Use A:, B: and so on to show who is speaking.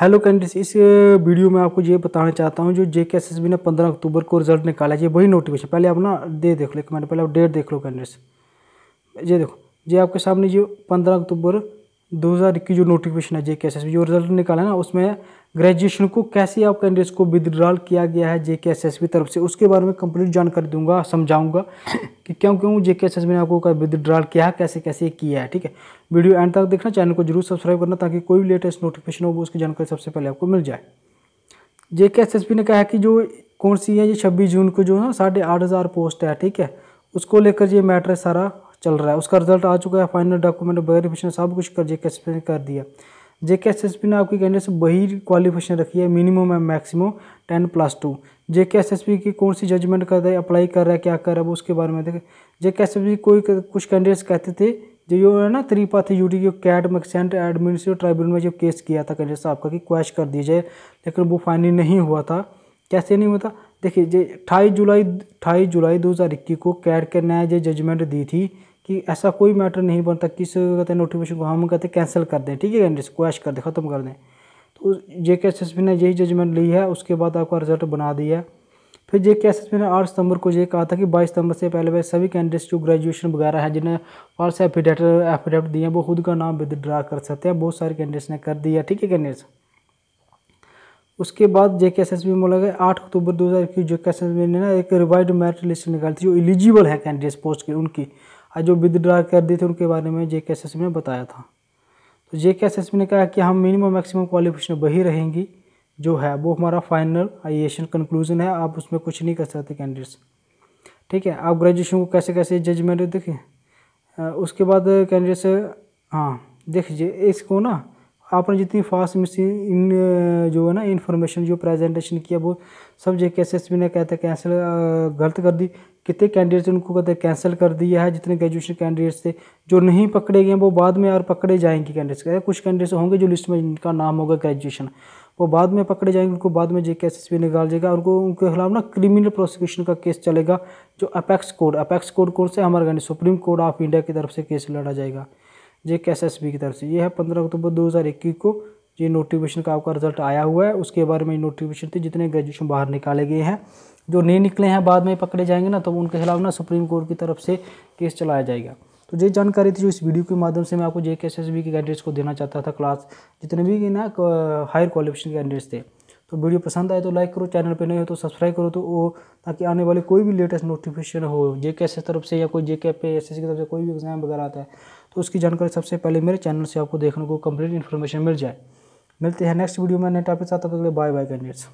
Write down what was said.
A: hello कैंडिस इस video में आपको ये बताना चाहता हूँ जो जे के एस एस बी ने पंद्रह अक्टूबर को रिजल्ट निकाला है ये वही नोटिफिकेशन पहले आप ना दे देख लो एक मिनट पहले आप डेट देख लो कैंडिस ये देखो ये आपके सामने जो पंद्रह अक्टूबर दो हज़ार इक्कीस जो नोटिफिकेशन है J K S S B जो रिजल्ट निकाला है ना उसमें ग्रेजुएशन को कैसे आप कैंडिडेट्स को विदड्रॉल किया गया है J K S S B तरफ से उसके बारे में कंप्लीट जानकारी दूंगा समझाऊंगा कि क्यों क्यों जे के ने आपको का विड्रॉल किया है कैसे कैसे किया है ठीक है वीडियो एंड तक देखना चैनल को जरूर सब्सक्राइब करना ताकि कोई भी लेटेस्ट नोटिफिकेशन हो वो उसकी जानकारी सबसे पहले आपको मिल जाए जे के ने कहा है कि जो कौन सी है ये छब्बीस जून को जो है साढ़े आठ हज़ार पोस्ट है ठीक है उसको लेकर ये मैटर सारा चल रहा है उसका रिजल्ट आ चुका है फाइनल डॉक्यूमेंट वेरिफिकेशन सब कुछ कर जे ने कर दिया जे ने आपकी कैंडिडेट से वही क्वालिफिकेशन रखी है minimum and maximum ten plus two J K S S P की कौन सी जजमेंट कर रहा है अप्लाई कर रहा है क्या कर रहा है वो उसके बारे में देखें जे के एस एस पी कोई कुछ कैंडिडेट्स कहते थे जो यो है ना त्रिपाठी यू डी कैट मैक्सेंट एडमिनिस्ट्रेटिव ट्राइब्यूनल में जो केस किया था कैंडिडेट साहब का कि क्वैश कर दिया जाए लेकिन वो फाइनल नहीं हुआ था कैसे नहीं हुआ था देखिए जे अट्ठाईस जुलाई अट्ठाईस जुलाई दो हज़ार इक्कीस को कैट के नया जो जजमेंट दी थी कि ऐसा कोई मैटर नहीं बनता किस कहते नोटिफिकेशन को हम कहते कैंसिल कर दें ठीक है कैंडिडेट्स क्वैश कर दें खत्म कर दें तो जे के एस ने यही जजमेंट ली है उसके बाद आपका रिजल्ट बना दिया है फिर जे के एस ने आठ सितंबर को ये कहा था कि बाईस सितंबर से पहले वह सभी कैंडिडेट्स जो ग्रेजुएशन वगैरह हैं जिन्हें फॉल्स एफिडेट एफिडेविट दिए हैं वो खुद का नाम विदड्रा कर सकते हैं बहुत सारे कैंडिडेट्स ने कर दिया ठीक है कैंडिडेट्स उसके बाद जे के एस एस बी बोला गया आठ अक्टूबर दो हज़ार इक्कीस जे के एस एस बी ने ना एक रिवाइड मेरिट लिस्ट निकाली थी जो एलिजिबल है कैंडिडेट्स पोस्ट की उनकी जो विदड्रा कर दी थी उनके बारे में जे के एस एस बी ने बताया था तो जे के एस ने कहा कि हम मिनिमम मैक्सिमम क्वालिफिकेशन वही रहेंगी जो है वो हमारा फाइनल आइएशन कंक्लूजन है आप उसमें कुछ नहीं कर सकते कैंडिडेट्स ठीक है आप ग्रेजुएशन को कैसे कैसे जजमेंट देखें उसके बाद कैंडिडेट्स हाँ देखिए इसको ना आपने जितनी फास्ट इन जो है ना इन्फॉर्मेशन जो प्रेजेंटेशन किया वो सब जे कैसे ने कहते कैंसिल गलत कर दी कितने कैंडिडेट्स उनको कहते हैं कैंसिल कर दिया है जितने ग्रेजुएशन कैंडिडेट्स थे जो नहीं पकड़े गए वो बाद में और पकड़े जाएंगे कैंडिडेट्स कहते कुछ कैंडिडेट्स होंगे जो लिस्ट में इनका नाम होगा ग्रेजुएशन वो बाद में पकड़े जाएंगे उनको बाद में जे के एस निकाल जाएगा उनको उनके खिलाफ ना क्रिमिनल प्रोसिक्यूशन का केस चलेगा जो अपेक्स कोड अपेक्स कोड कौन से हमारे Gandhi supreme court of India की तरफ से केस लड़ा जाएगा जे के एस की तरफ से ये है पंद्रह अक्टूबर दो को ये नोटिफिकेशन का आपका रिजल्ट आया हुआ है उसके बारे में नोटिफिकेशन थी जितने ग्रेजुएशन बाहर निकाले गए हैं जो नहीं निकले हैं बाद में पकड़े जाएंगे ना तो उनके खिलाफ ना सुप्रीम कोर्ट की तरफ से केस चलाया जाएगा तो ये जानकारी थी जो इस वीडियो के माध्यम से मैं आपको जे के एस एस के कैंडिडेट्स को देना चाहता था क्लास जितने भी ना हायर क्वालिफिकेशन के कैंडिडेट्स थे तो वीडियो पसंद आए तो लाइक करो चैनल पर नहीं हो तो सब्सक्राइब करो तो वो ताकि आने वाले कोई भी लेटेस्ट नोटिफिकेशन हो जे के एस एस तरफ से या कोई जे के पे एस एस की तरफ से कोई भी एग्जाम वगैरह आता है तो उसकी जानकारी सबसे पहले मेरे चैनल से आपको देखने को कंप्लीट इन्फॉर्मेशन मिल जाए मिलते हैं नेक्स्ट वीडियो में नए टॉपिक साथ तब तक बाय बाय कैंडिडेट्स